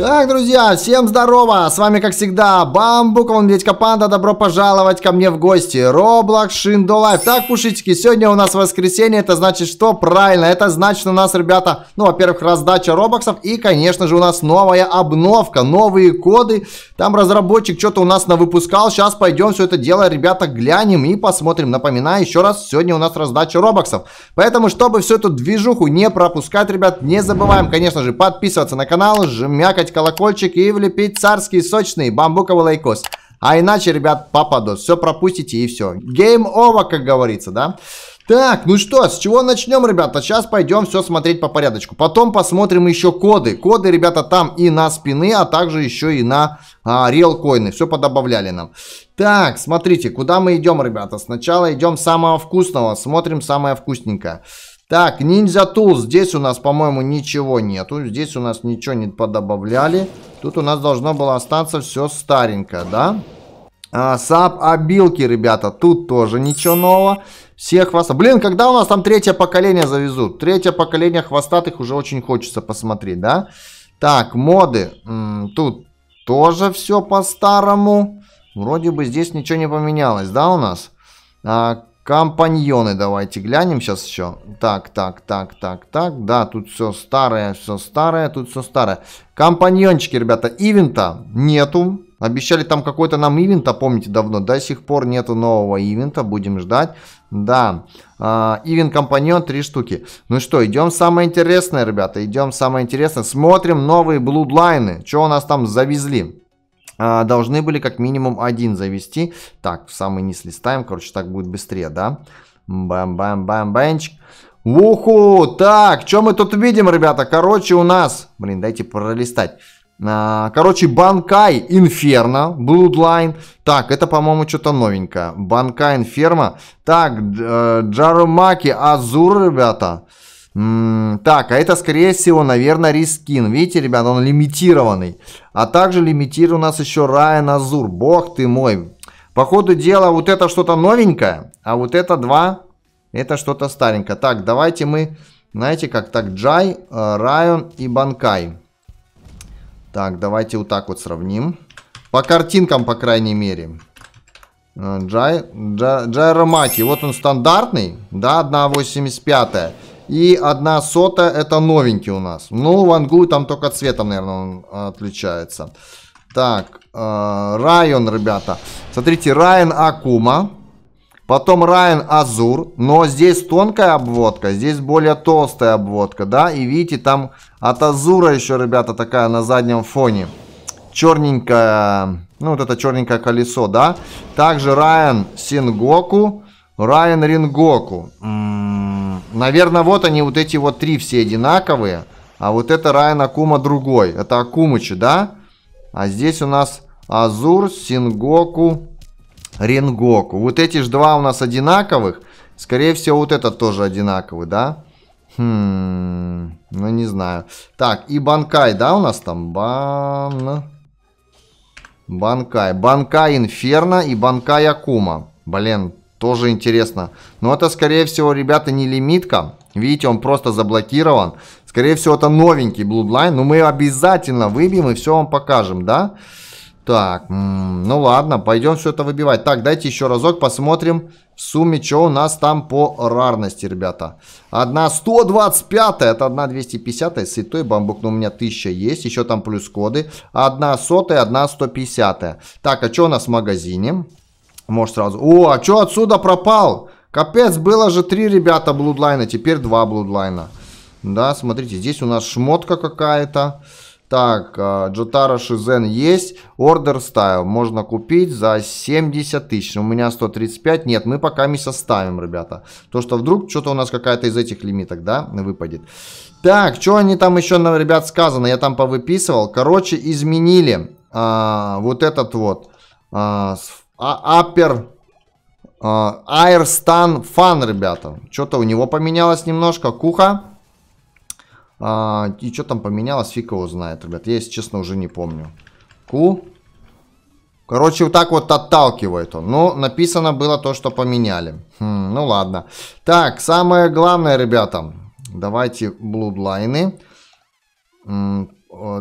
Так, друзья, всем здорово! С вами, как всегда, Бамбук, он Дядька Панда. Добро пожаловать ко мне в гости. Роблок, Шиндо Лайф. Так, пушечки, сегодня у нас воскресенье. Это значит что? Правильно, это значит у нас, ребята, ну, во-первых, раздача робоксов. И, конечно же, у нас новая обновка, новые коды. Там разработчик что-то у нас навыпускал. Сейчас пойдем все это дело, ребята, глянем и посмотрим. Напоминаю еще раз, сегодня у нас раздача робоксов. Поэтому, чтобы всю эту движуху не пропускать, ребят, не забываем, конечно же, подписываться на канал, жмякать поставить колокольчик и влепить царский сочный бамбуковый лайкос. А иначе, ребят, попадут, Все пропустите и все. Гейм over, как говорится, да? Так, ну что, с чего начнем, ребята? Сейчас пойдем все смотреть по порядочку. Потом посмотрим еще коды. Коды, ребята, там и на спины, а также еще и на а, реалкоины. Все подобавляли нам. Так, смотрите, куда мы идем, ребята? Сначала идем самого вкусного. Смотрим самое вкусненькое. Так, ниндзя тул. Здесь у нас, по-моему, ничего нету. Здесь у нас ничего не подобавляли. Тут у нас должно было остаться все старенькое, да? А, саб обилки, ребята. Тут тоже ничего нового. Все хвоста. Блин, когда у нас там третье поколение завезут? Третье поколение хвостатых уже очень хочется посмотреть, да? Так, моды. М -м, тут тоже все по-старому. Вроде бы здесь ничего не поменялось, да, у нас? А, Компаньоны давайте глянем сейчас еще. Так, так, так, так, так. Да, тут все старое, все старое, тут все старое. Компаньончики, ребята, ивента нету. Обещали там какой-то нам ивента, помните, давно. До сих пор нету нового ивента, будем ждать. Да, а, ивент компаньон, три штуки. Ну что, идем самое интересное, ребята, идем самое интересное. Смотрим новые блудлайны, что у нас там завезли. А, должны были как минимум один завести. Так, в самый низ листаем, короче, так будет быстрее, да? Бам-бам-бам-банчик. Уху! Так, что мы тут видим, ребята? Короче, у нас... Блин, дайте пролистать. А, короче, Банкай Инферно, Блудлайн. Так, это, по-моему, что-то новенькое. Банкай Инферно. Так, э, Джарумаки Азур, ребята. Ребята. Так, а это, скорее всего, наверное, рискин. Видите, ребят, он лимитированный. А также лимитир у нас еще Райан Азур. Бог ты мой. По ходу дела, вот это что-то новенькое, а вот это два, это что-то старенькое. Так, давайте мы, знаете как, так, Джай, э, Район и Банкай. Так, давайте вот так вот сравним. По картинкам, по крайней мере. Э, Джай, Джай, Джай Ромаки. Вот он стандартный, да, 1.85. И одна сота это новенький у нас. Ну, Вангу там только цветом, наверное, он а, отличается. Так, э, Район, ребята. Смотрите, Район Акума. Потом Райан Азур, но здесь тонкая обводка, здесь более толстая обводка, да, и видите, там от Азура еще, ребята, такая на заднем фоне, черненькая, ну, вот это черненькое колесо, да. Также Райан Сингоку, Райан Рингоку. М -м Наверное, вот они, вот эти вот три все одинаковые. А вот это Райан Акума другой. Это Акумычи, да? А здесь у нас Азур, Сингоку, Рингоку. Вот эти же два у нас одинаковых. Скорее всего, вот этот тоже одинаковый, да? Хм, ну не знаю. Так, и Банкай, да, у нас там? Бан... Банкай. Банкай Инферно и Банкай Акума. Блин, тоже интересно. Но это, скорее всего, ребята, не лимитка. Видите, он просто заблокирован. Скорее всего, это новенький Bloodline. Но мы обязательно выбьем и все вам покажем, да? Так, ну ладно, пойдем все это выбивать. Так, дайте еще разок посмотрим в сумме, что у нас там по рарности, ребята. Одна 125, это одна 250, с итой бамбук, но у меня 1000 есть, еще там плюс коды. Одна сотая, одна 150. Так, а что у нас в магазине? А может сразу, о, а чё отсюда пропал? Капец, было же три ребята блудлайна, теперь два блудлайна. Да, смотрите, здесь у нас шмотка какая-то. Так, а, Джотара Шизен есть. Ордер стайл можно купить за 70 тысяч. У меня 135. Нет, мы пока не составим, ребята. То, что вдруг что-то у нас какая-то из этих лимиток, да, выпадет. Так, что они там еще, ребят, сказано? Я там повыписывал. Короче, изменили а, вот этот вот а, Апер... Айрстан Фан, ребята. Что-то у него поменялось немножко. Куха. А, и что там поменялось, фиг его знает, ребят. Я, если честно, уже не помню. Ку. Короче, вот так вот отталкивает он. Ну, написано было то, что поменяли. Хм, ну, ладно. Так, самое главное, ребята. Давайте блудлайны.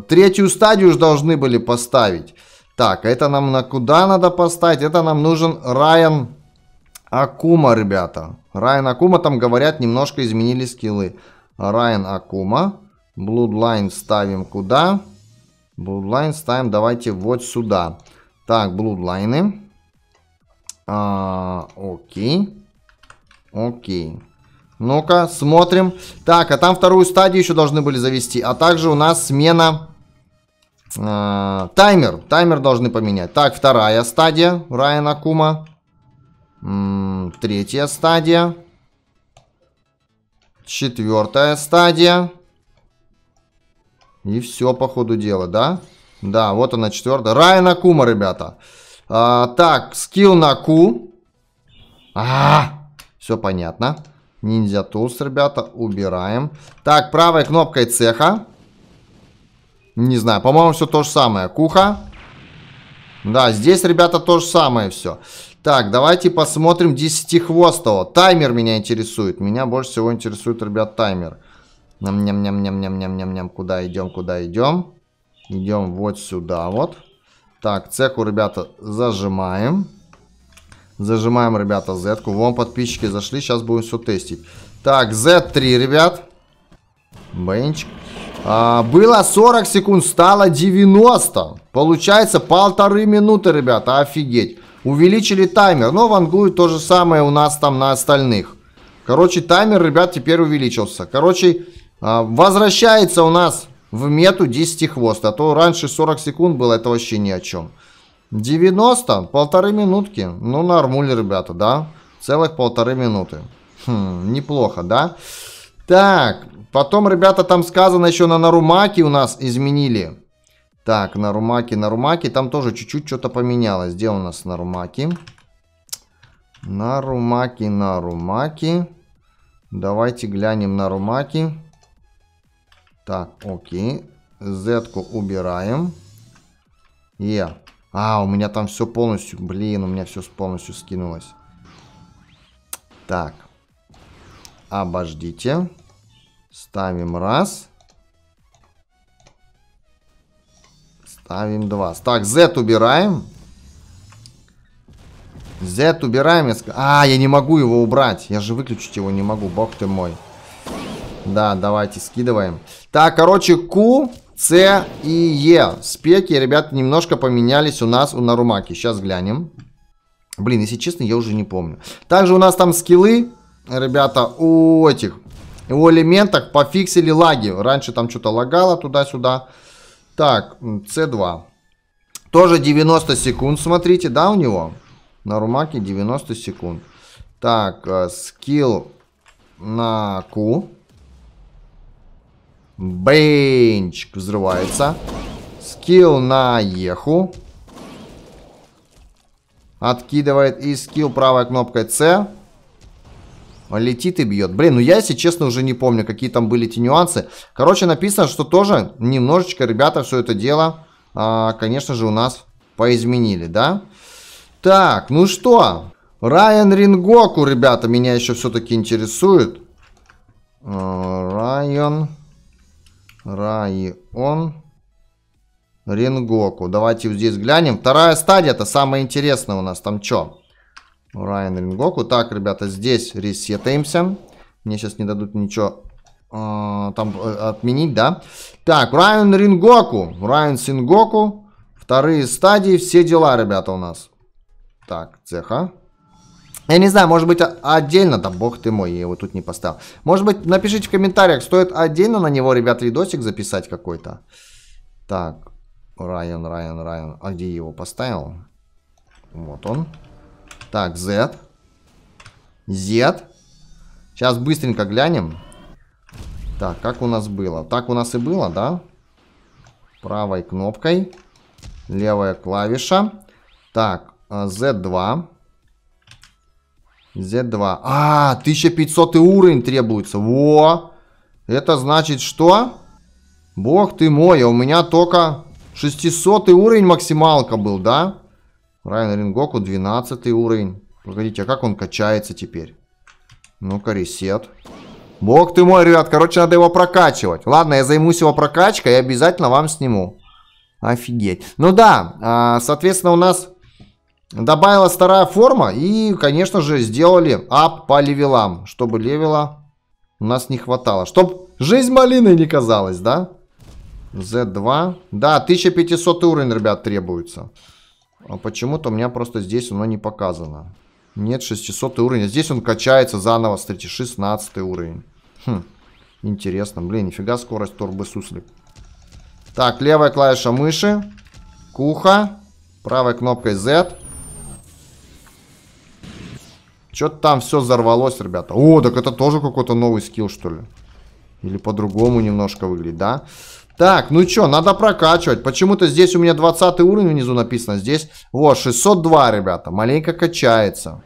Третью стадию же должны были поставить. Так, это нам на куда надо поставить? Это нам нужен Райан Акума, ребята. Райан Акума, там говорят, немножко изменили скиллы. Райан Акума. Bloodline ставим куда? Bloodline ставим, давайте вот сюда. Так, Bloodline. А, окей. Окей. Ну-ка, смотрим. Так, а там вторую стадию еще должны были завести. А также у нас смена а, таймер. Таймер должны поменять. Так, вторая стадия Райана Кума. Третья стадия. Четвертая стадия. И все по ходу дела, да? Да, вот она четвертая. Райана Кума, ребята. А, так, скилл на Ку. А, все понятно. Ниндзя Тулс, ребята, убираем. Так, правой кнопкой цеха. Не знаю, по-моему, все то же самое. Куха. Да, здесь, ребята, то же самое все. Так, давайте посмотрим десятихвостого. Таймер меня интересует. Меня больше всего интересует, ребят, таймер. Ням-ням-ням-ням-ням-ням-ням. Куда идем, куда идем? Идем вот сюда вот. Так, цеку, ребята, зажимаем. Зажимаем, ребята, Z-ку. Вон подписчики зашли, сейчас будем все тестить. Так, Z3, ребят. Бенчик, а, было 40 секунд, стало 90. Получается полторы минуты, ребята, офигеть. Увеличили таймер. Но в Англии то же самое у нас там на остальных. Короче, таймер, ребят, теперь увеличился. Короче, а, возвращается у нас в мету 10 хвост. А то раньше 40 секунд было, это вообще ни о чем. 90, полторы минутки. Ну, нормуль, ребята, да? Целых полторы минуты. Хм, неплохо, да? Да. Так, потом, ребята, там сказано еще на Нарумаке у нас изменили. Так, Нарумаки, Нарумаки. Там тоже чуть-чуть что-то поменялось. Где у нас Нарумаки? Нарумаки, Нарумаки. Давайте глянем Нарумаки. Так, окей. Z-ку убираем. Е. Yeah. А, у меня там все полностью... Блин, у меня все полностью скинулось. Так. Обождите. Ставим раз. Ставим два. Так, Z убираем. Z убираем. А, я не могу его убрать. Я же выключить его не могу, бог ты мой. Да, давайте скидываем. Так, короче, Q, C и E. Спеки, ребята, немножко поменялись у нас у Нарумаки. Сейчас глянем. Блин, если честно, я уже не помню. Также у нас там скиллы, ребята, у этих, его элементах пофиксили лаги. Раньше там что-то лагало туда-сюда. Так, C2. Тоже 90 секунд, смотрите, да, у него? На Румаке 90 секунд. Так, э, скилл на Q. Бенчик взрывается. Скилл на Еху. Откидывает и скилл правой кнопкой C летит и бьет. Блин, ну я, если честно, уже не помню, какие там были эти нюансы. Короче, написано, что тоже немножечко, ребята, все это дело, а, конечно же, у нас поизменили, да? Так, ну что? Райан Рингоку, ребята, меня еще все-таки интересует. А, Райан. Район. Рингоку. Давайте вот здесь глянем. Вторая стадия, это самое интересное у нас. Там что? Райан Рингоку. Так, ребята, здесь ресетаемся. Мне сейчас не дадут ничего э, там э, отменить, да? Так, Райан Рингоку. Райан Сингоку. Вторые стадии, все дела, ребята, у нас. Так, цеха. Я не знаю, может быть а, отдельно, да бог ты мой, я его тут не поставил. Может быть, напишите в комментариях, стоит отдельно на него, ребят, видосик записать какой-то. Так, Райан, Райан, Райан, а где его поставил? Вот он. Так, Z. Z. Сейчас быстренько глянем. Так, как у нас было? Так у нас и было, да? Правой кнопкой. Левая клавиша. Так, Z2. Э, Z2. А, 1500 уровень требуется. Во! Это значит что? Бог ты мой, а у меня только 600 уровень максималка был, да? Правильно, Рингоку 12 уровень. Погодите, а как он качается теперь? Ну-ка, ресет. Бог ты мой, ребят, короче, надо его прокачивать. Ладно, я займусь его прокачкой и обязательно вам сниму. Офигеть. Ну да, а, соответственно, у нас добавила вторая форма. И, конечно же, сделали ап по левелам, чтобы левела у нас не хватало. Чтоб жизнь малиной не казалась, да? Z2. Да, 1500 уровень, ребят, требуется. А Почему-то у меня просто здесь оно не показано. Нет 600 уровень. Здесь он качается заново с 16 уровень. Хм, интересно. Блин, нифига скорость турбосуслик. Так, левая клавиша мыши. Куха. Правой кнопкой Z. Что-то там все взорвалось, ребята. О, так это тоже какой-то новый скилл, что ли? Или по-другому немножко выглядит, да? Так, ну что, надо прокачивать. Почему-то здесь у меня 20 уровень внизу написано. Здесь, вот, 602, ребята. Маленько качается.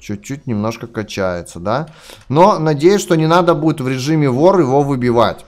Чуть-чуть немножко качается, да. Но надеюсь, что не надо будет в режиме вор его выбивать.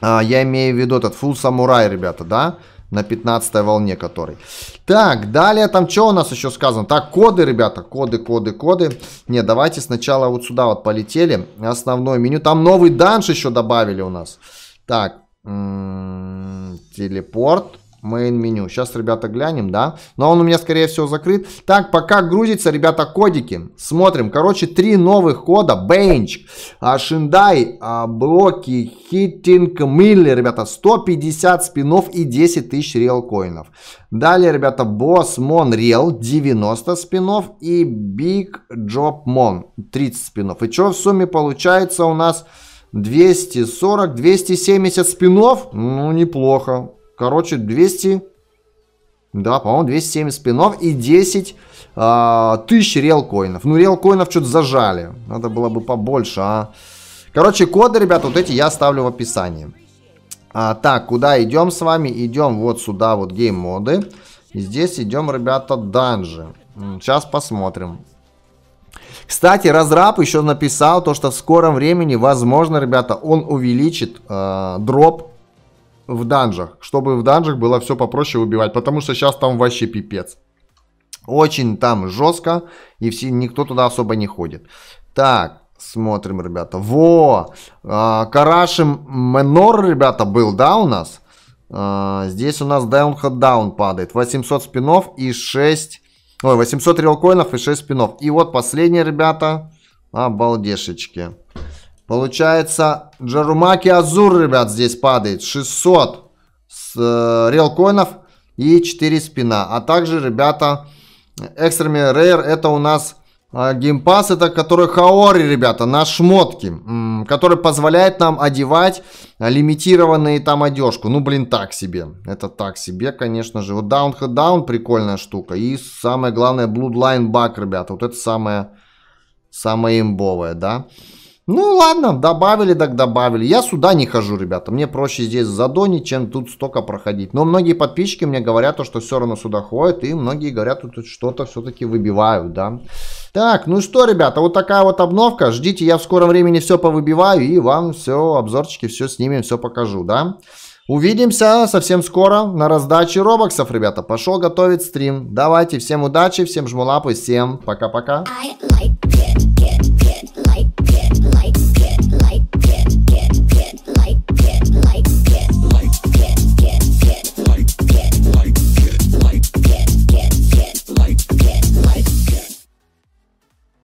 А, я имею в виду этот фул самурай, ребята, да. На 15 волне который. Так, далее там что у нас еще сказано? Так, коды, ребята. Коды, коды, коды. Не, давайте сначала вот сюда вот полетели. Основное меню. Там новый данж еще добавили у нас. Так, телепорт. Main меню. Сейчас, ребята, глянем, да? Но он у меня, скорее всего, закрыт. Так, пока грузится, ребята, кодики. Смотрим. Короче, три новых кода. Бенч, а, Шиндай, а, Блоки, Хитинг, Милли, ребята. 150 спинов и 10 тысяч реалкоинов. Далее, ребята, Босс Мон Рел 90 спинов и Биг Джоб Мон 30 спинов. И что в сумме получается у нас... 240, 270 спинов. Ну, неплохо. Короче, 200... Да, по-моему, 270 спинов и 10 э, а, тысяч релкоинов. Ну, релкоинов что-то зажали. Надо было бы побольше, а. Короче, коды, ребята, вот эти я оставлю в описании. А, так, куда идем с вами? Идем вот сюда, вот гейм-моды. И здесь идем, ребята, данжи. Сейчас посмотрим. Кстати, Разраб еще написал то, что в скором времени, возможно, ребята, он увеличит э, дроп в данжах, чтобы в данжах было все попроще убивать, потому что сейчас там вообще пипец. Очень там жестко, и все, никто туда особо не ходит. Так, Смотрим, ребята. Во! А, э, Карашим Менор, ребята, был, да, у нас? А, здесь у нас down даун падает. 800 спинов и 6 Ой, 800 рилкоинов и 6 спинов. И вот последние, ребята. Обалдешечки. Получается, Джарумаки Азур, ребят, здесь падает. 600 с, э, рилкоинов и 4 спина. А также, ребята, э, экстрами рейр это у нас а, геймпас это который хаори, ребята, на шмотки, который позволяет нам одевать а, лимитированные там одежку. Ну, блин, так себе. Это так себе, конечно же. Вот Down Head Down прикольная штука. И самое главное, Bloodline Bug, ребята. Вот это самое, самое имбовое, да. Ну, ладно, добавили так добавили. Я сюда не хожу, ребята. Мне проще здесь задонить, чем тут столько проходить. Но многие подписчики мне говорят, что все равно сюда ходят. И многие говорят, что тут что-то все-таки выбивают, Да. Так, ну что, ребята, вот такая вот обновка. Ждите, я в скором времени все повыбиваю и вам все, обзорчики, все снимем, все покажу, да? Увидимся совсем скоро на раздаче робоксов, ребята. Пошел готовить стрим. Давайте, всем удачи, всем жму лапы, всем пока-пока.